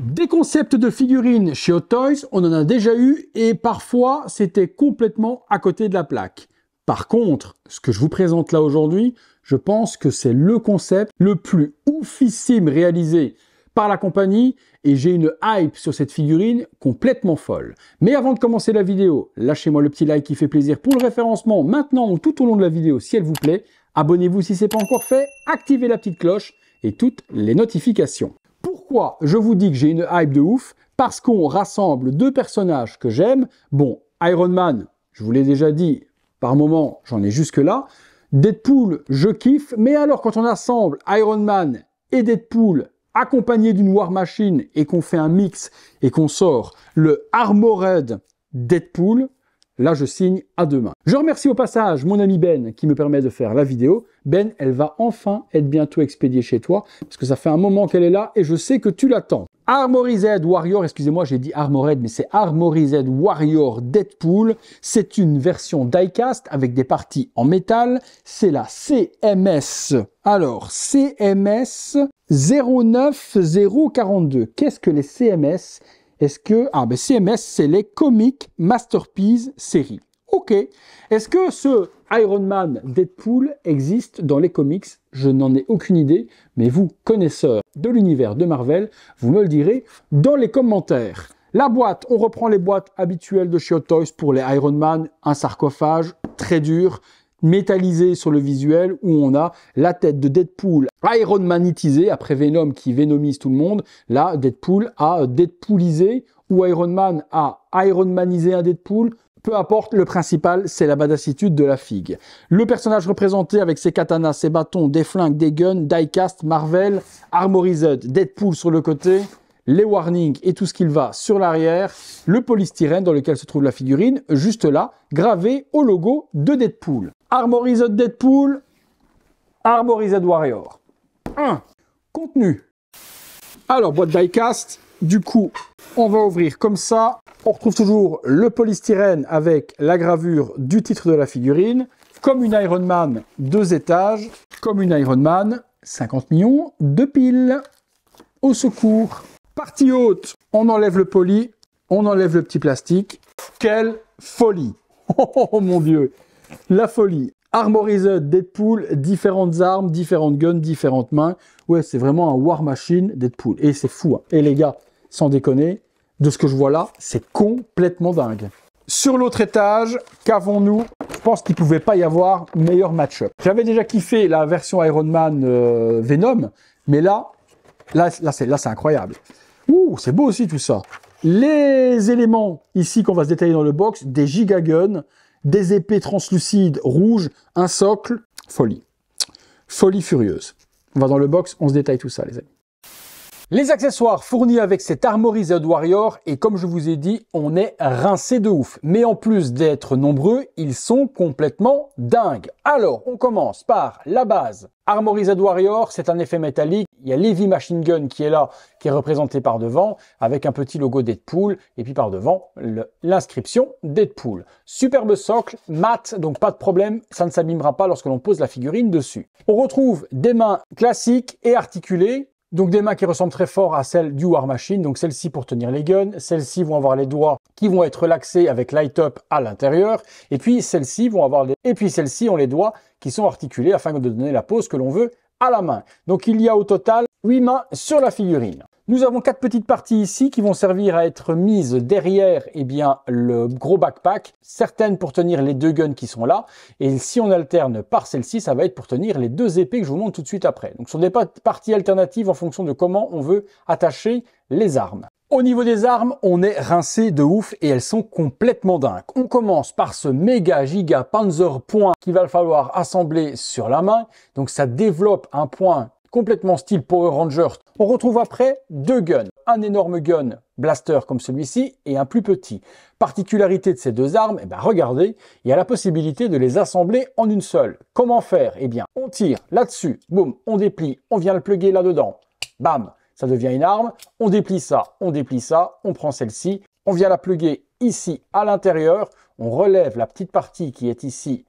Des concepts de figurines chez Hot Toys, on en a déjà eu et parfois c'était complètement à côté de la plaque. Par contre, ce que je vous présente là aujourd'hui, je pense que c'est le concept le plus oufissime réalisé par la compagnie et j'ai une hype sur cette figurine complètement folle. Mais avant de commencer la vidéo, lâchez-moi le petit like qui fait plaisir pour le référencement maintenant ou tout au long de la vidéo si elle vous plaît. Abonnez-vous si ce n'est pas encore fait, activez la petite cloche et toutes les notifications je vous dis que j'ai une hype de ouf Parce qu'on rassemble deux personnages que j'aime. Bon, Iron Man, je vous l'ai déjà dit, par moment, j'en ai jusque-là. Deadpool, je kiffe. Mais alors, quand on assemble Iron Man et Deadpool accompagné d'une War Machine et qu'on fait un mix et qu'on sort le Armored Deadpool, Là, je signe à demain. Je remercie au passage mon ami Ben qui me permet de faire la vidéo. Ben, elle va enfin être bientôt expédiée chez toi parce que ça fait un moment qu'elle est là et je sais que tu l'attends. Armorized Warrior, excusez-moi, j'ai dit Armored, mais c'est Armorized Warrior Deadpool. C'est une version diecast avec des parties en métal. C'est la CMS. Alors, CMS 09042. Qu'est-ce que les CMS est-ce que... Ah, ben CMS, c'est les comics Masterpiece série. Ok. Est-ce que ce Iron Man Deadpool existe dans les comics Je n'en ai aucune idée, mais vous, connaisseurs de l'univers de Marvel, vous me le direz dans les commentaires. La boîte, on reprend les boîtes habituelles de chez Toys pour les Iron Man, un sarcophage, très dur, métallisé sur le visuel où on a la tête de Deadpool Iron Manitisé, après Venom qui venomise tout le monde, là Deadpool a Deadpoolisé ou Iron Man a Ironmanisé un Deadpool, peu importe, le principal, c'est la badassitude de la figue. Le personnage représenté avec ses katanas, ses bâtons, des flingues, des guns, diecast, Marvel, Armorized, Deadpool sur le côté, les warnings et tout ce qu'il va sur l'arrière, le polystyrène dans lequel se trouve la figurine, juste là, gravé au logo de Deadpool. Armorized Deadpool, Armorized Warrior. 1. Contenu. Alors, boîte diecast. Du coup, on va ouvrir comme ça. On retrouve toujours le polystyrène avec la gravure du titre de la figurine. Comme une Iron Man, deux étages. Comme une Iron Man, 50 millions, deux piles. Au secours. Partie haute, on enlève le poli, on enlève le petit plastique. Quelle folie oh mon Dieu la folie. Armorized Deadpool, différentes armes, différentes guns, différentes mains. Ouais, c'est vraiment un War Machine Deadpool. Et c'est fou. Hein. Et les gars, sans déconner, de ce que je vois là, c'est complètement dingue. Sur l'autre étage, qu'avons-nous Je pense qu'il ne pouvait pas y avoir meilleur match-up. J'avais déjà kiffé la version Iron Man euh, Venom, mais là, là, là c'est incroyable. Ouh, c'est beau aussi tout ça. Les éléments ici qu'on va se détailler dans le box, des giga des épées translucides rouges, un socle, folie. Folie furieuse. On va dans le box, on se détaille tout ça, les amis. Les accessoires fournis avec cet Armory Warrior, et comme je vous ai dit, on est rincé de ouf. Mais en plus d'être nombreux, ils sont complètement dingues. Alors, on commence par la base. Armory Warrior, c'est un effet métallique. Il y a Levi Machine Gun qui est là, qui est représenté par devant, avec un petit logo Deadpool, et puis par devant, l'inscription Deadpool. Superbe socle, mat, donc pas de problème, ça ne s'abîmera pas lorsque l'on pose la figurine dessus. On retrouve des mains classiques et articulées, donc des mains qui ressemblent très fort à celles du War Machine, donc celles-ci pour tenir les guns, celles-ci vont avoir les doigts qui vont être relaxés avec light up à l'intérieur, et puis celles-ci vont avoir les... et puis celles-ci ont les doigts qui sont articulés afin de donner la pose que l'on veut à la main. Donc il y a au total 8 mains sur la figurine. Nous avons quatre petites parties ici qui vont servir à être mises derrière eh bien, le gros backpack, certaines pour tenir les deux guns qui sont là, et si on alterne par celle-ci, ça va être pour tenir les deux épées que je vous montre tout de suite après. Donc ce sont des parties alternatives en fonction de comment on veut attacher les armes. Au niveau des armes, on est rincé de ouf et elles sont complètement dingues. On commence par ce méga giga panzer point qu'il va falloir assembler sur la main. Donc ça développe un point complètement style Power Rangers. On retrouve après deux guns, un énorme gun blaster comme celui-ci et un plus petit. Particularité de ces deux armes, eh ben regardez, il y a la possibilité de les assembler en une seule. Comment faire Eh bien, on tire là-dessus, boum, on déplie, on vient le plugger là-dedans, bam, ça devient une arme, on déplie ça, on déplie ça, on prend celle-ci, on vient la plugger ici à l'intérieur, on relève la petite partie qui est ici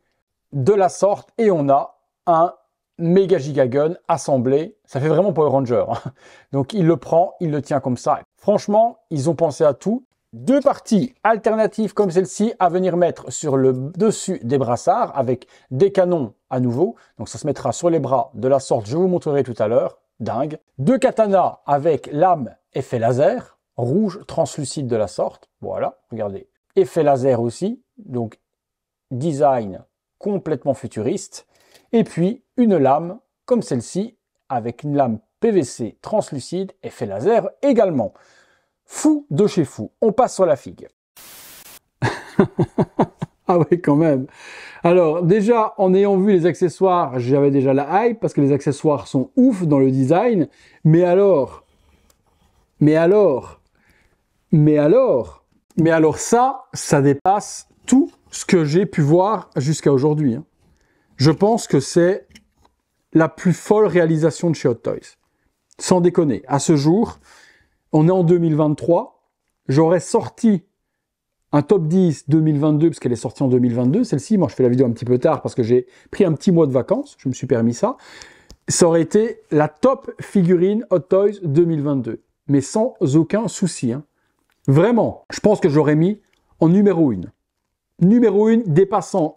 de la sorte et on a un méga giga gun assemblé. Ça fait vraiment Power Ranger. Hein. Donc il le prend, il le tient comme ça. Franchement, ils ont pensé à tout. Deux parties alternatives comme celle-ci à venir mettre sur le dessus des brassards avec des canons à nouveau. Donc ça se mettra sur les bras de la sorte, je vous montrerai tout à l'heure. Dingue. Deux katanas avec lame effet laser, rouge translucide de la sorte. Voilà, regardez. Effet laser aussi, donc design complètement futuriste. Et puis une lame comme celle-ci, avec une lame PVC translucide, effet laser également. Fou de chez fou, on passe sur la figue. ah ouais, quand même. Alors déjà, en ayant vu les accessoires, j'avais déjà la hype parce que les accessoires sont ouf dans le design. Mais alors, mais alors, mais alors, mais alors ça, ça dépasse tout ce que j'ai pu voir jusqu'à aujourd'hui. Hein je pense que c'est la plus folle réalisation de chez Hot Toys. Sans déconner, à ce jour, on est en 2023, j'aurais sorti un top 10 2022, parce qu'elle est sortie en 2022, celle-ci, moi je fais la vidéo un petit peu tard parce que j'ai pris un petit mois de vacances, je me suis permis ça, ça aurait été la top figurine Hot Toys 2022, mais sans aucun souci. Hein. Vraiment, je pense que j'aurais mis en numéro 1. Numéro 1 dépassant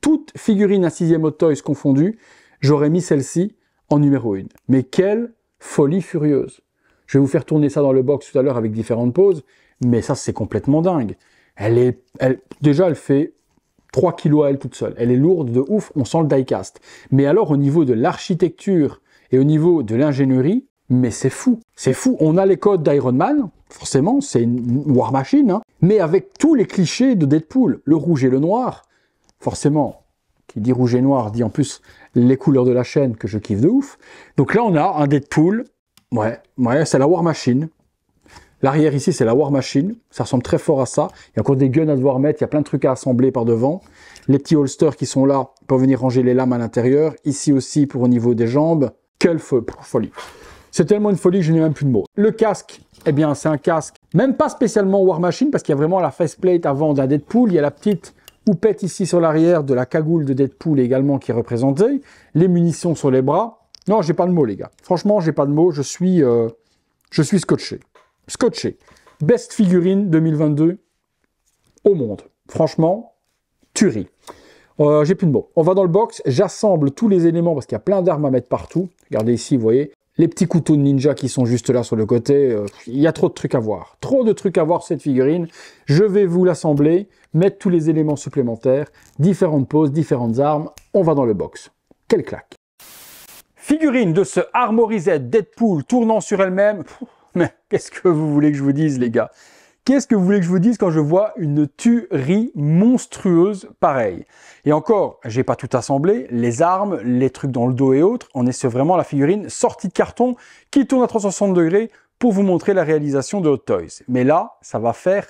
toute figurine à sixième Hot Toys confondues, j'aurais mis celle-ci en numéro 1. Mais quelle folie furieuse Je vais vous faire tourner ça dans le box tout à l'heure avec différentes poses, mais ça c'est complètement dingue. Elle est, déjà elle fait 3 kilos à elle toute seule. Elle est lourde de ouf, on sent le diecast. Mais alors au niveau de l'architecture et au niveau de l'ingénierie, mais c'est fou, c'est fou. On a les codes d'Iron Man, forcément, c'est une War Machine, hein, mais avec tous les clichés de Deadpool, le rouge et le noir, forcément, qui dit rouge et noir, dit en plus les couleurs de la chaîne que je kiffe de ouf. Donc là, on a un Deadpool. Ouais, ouais, c'est la War Machine. L'arrière ici, c'est la War Machine. Ça ressemble très fort à ça. Il y a encore des guns à devoir mettre. Il y a plein de trucs à assembler par devant. Les petits holsters qui sont là pour venir ranger les lames à l'intérieur. Ici aussi, pour au niveau des jambes. Quelle pour folie. C'est tellement une folie que je n'ai même plus de mots. Le casque, eh bien, c'est un casque. Même pas spécialement War Machine parce qu'il y a vraiment la faceplate avant d'un Deadpool. Il y a la petite pète ici sur l'arrière de la cagoule de Deadpool également qui est Les munitions sur les bras. Non, j'ai pas de mots, les gars. Franchement, j'ai pas de mots. Je suis, euh, je suis scotché. Scotché. Best figurine 2022 au monde. Franchement, tuerie. Euh, j'ai plus de mots. On va dans le box. J'assemble tous les éléments parce qu'il y a plein d'armes à mettre partout. Regardez ici, vous voyez. Les petits couteaux de ninja qui sont juste là sur le côté, euh, il y a trop de trucs à voir. Trop de trucs à voir cette figurine. Je vais vous l'assembler, mettre tous les éléments supplémentaires, différentes poses, différentes armes. On va dans le box. Quelle claque Figurine de ce armorisé Deadpool tournant sur elle-même. Mais qu'est-ce que vous voulez que je vous dise les gars Qu'est-ce que vous voulez que je vous dise quand je vois une tuerie monstrueuse pareille Et encore, j'ai pas tout assemblé, les armes, les trucs dans le dos et autres, on est vraiment la figurine sortie de carton qui tourne à 360 degrés pour vous montrer la réalisation de Hot Toys. Mais là, ça va faire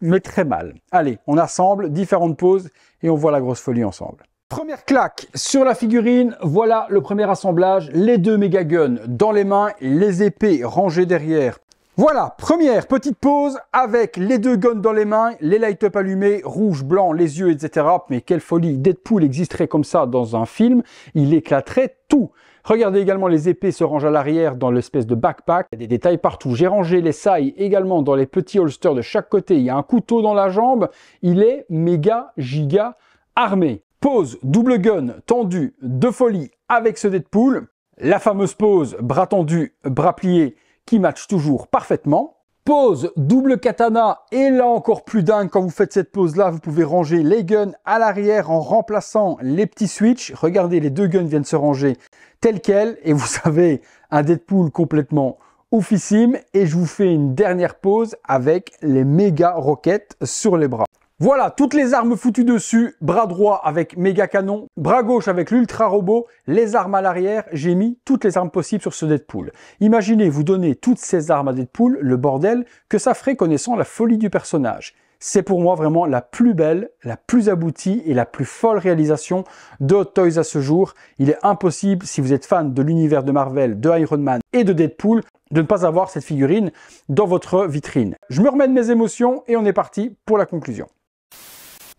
mais très mal. Allez, on assemble différentes poses et on voit la grosse folie ensemble. Première claque sur la figurine, voilà le premier assemblage, les deux méga guns dans les mains, les épées rangées derrière voilà, première petite pause avec les deux guns dans les mains, les light-up allumés, rouge, blanc, les yeux, etc. Mais quelle folie, Deadpool existerait comme ça dans un film, il éclaterait tout. Regardez également les épées se rangent à l'arrière dans l'espèce de backpack. Il y a des détails partout. J'ai rangé les sailles également dans les petits holsters de chaque côté. Il y a un couteau dans la jambe. Il est méga giga armé. Pose double gun tendu de folie avec ce Deadpool. La fameuse pose bras tendu, bras plié qui match toujours parfaitement. Pose double katana et là encore plus dingue quand vous faites cette pose là vous pouvez ranger les guns à l'arrière en remplaçant les petits switches. Regardez les deux guns viennent se ranger tels quels et vous avez un Deadpool complètement oufissime et je vous fais une dernière pause avec les méga roquettes sur les bras. Voilà, toutes les armes foutues dessus, bras droit avec méga canon, bras gauche avec l'ultra robot, les armes à l'arrière, j'ai mis toutes les armes possibles sur ce Deadpool. Imaginez, vous donner toutes ces armes à Deadpool, le bordel, que ça ferait connaissant la folie du personnage. C'est pour moi vraiment la plus belle, la plus aboutie et la plus folle réalisation de Toys à ce jour. Il est impossible, si vous êtes fan de l'univers de Marvel, de Iron Man et de Deadpool, de ne pas avoir cette figurine dans votre vitrine. Je me remets de mes émotions et on est parti pour la conclusion.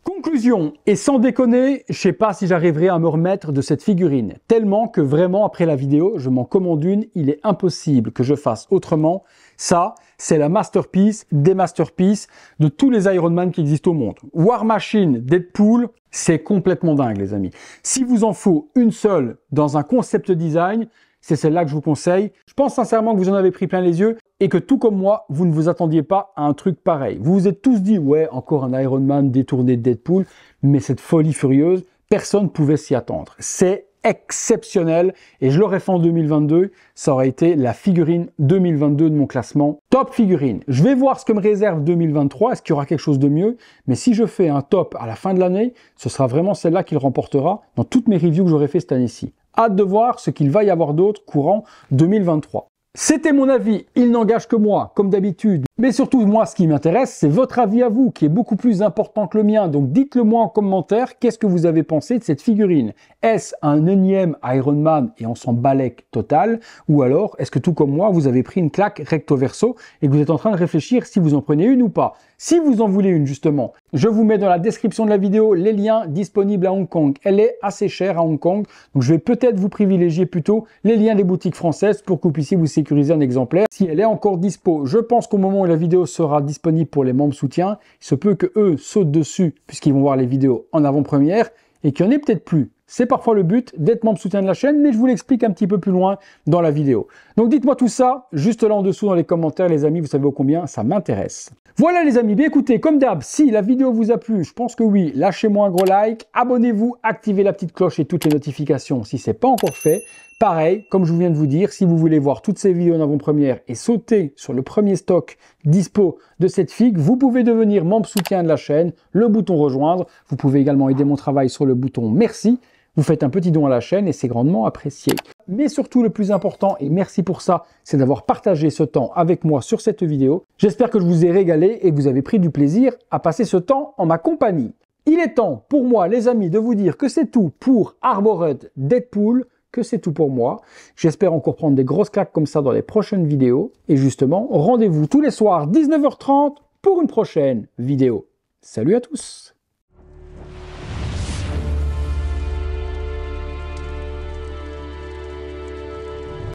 Conclusion, et sans déconner, je sais pas si j'arriverai à me remettre de cette figurine, tellement que vraiment après la vidéo, je m'en commande une, il est impossible que je fasse autrement. Ça, c'est la masterpiece des masterpieces de tous les Iron Man qui existent au monde. War Machine, Deadpool, c'est complètement dingue les amis. Si vous en faut une seule dans un concept design, c'est celle-là que je vous conseille. Je pense sincèrement que vous en avez pris plein les yeux et que tout comme moi, vous ne vous attendiez pas à un truc pareil. Vous vous êtes tous dit, ouais, encore un Iron Man détourné de Deadpool, mais cette folie furieuse, personne ne pouvait s'y attendre. C'est exceptionnel et je l'aurais fait en 2022, ça aurait été la figurine 2022 de mon classement. Top figurine. Je vais voir ce que me réserve 2023, est-ce qu'il y aura quelque chose de mieux, mais si je fais un top à la fin de l'année, ce sera vraiment celle-là qu'il remportera dans toutes mes reviews que j'aurai fait cette année-ci. Hâte de voir ce qu'il va y avoir d'autre courant 2023. C'était mon avis, il n'engage que moi, comme d'habitude. Mais surtout, moi, ce qui m'intéresse, c'est votre avis à vous, qui est beaucoup plus important que le mien. Donc dites-le moi en commentaire, qu'est-ce que vous avez pensé de cette figurine Est-ce un unième Iron Man et on s'en balèque total Ou alors, est-ce que tout comme moi, vous avez pris une claque recto verso et que vous êtes en train de réfléchir si vous en prenez une ou pas si vous en voulez une justement, je vous mets dans la description de la vidéo les liens disponibles à Hong Kong. Elle est assez chère à Hong Kong, donc je vais peut-être vous privilégier plutôt les liens des boutiques françaises pour que vous puissiez vous sécuriser un exemplaire si elle est encore dispo. Je pense qu'au moment où la vidéo sera disponible pour les membres soutiens, il se peut que eux sautent dessus puisqu'ils vont voir les vidéos en avant-première et qu'il n'y en ait peut-être plus. C'est parfois le but d'être membre soutien de la chaîne, mais je vous l'explique un petit peu plus loin dans la vidéo. Donc dites-moi tout ça juste là en dessous dans les commentaires, les amis, vous savez combien ça m'intéresse. Voilà les amis, bien écoutez, comme d'hab, si la vidéo vous a plu, je pense que oui, lâchez-moi un gros like, abonnez-vous, activez la petite cloche et toutes les notifications si ce n'est pas encore fait. Pareil, comme je vous viens de vous dire, si vous voulez voir toutes ces vidéos en avant-première et sauter sur le premier stock dispo de cette figue, vous pouvez devenir membre soutien de la chaîne, le bouton rejoindre. Vous pouvez également aider mon travail sur le bouton merci vous faites un petit don à la chaîne et c'est grandement apprécié. Mais surtout le plus important, et merci pour ça, c'est d'avoir partagé ce temps avec moi sur cette vidéo. J'espère que je vous ai régalé et que vous avez pris du plaisir à passer ce temps en ma compagnie. Il est temps pour moi, les amis, de vous dire que c'est tout pour Arborhead Deadpool, que c'est tout pour moi. J'espère encore prendre des grosses claques comme ça dans les prochaines vidéos. Et justement, rendez-vous tous les soirs 19h30 pour une prochaine vidéo. Salut à tous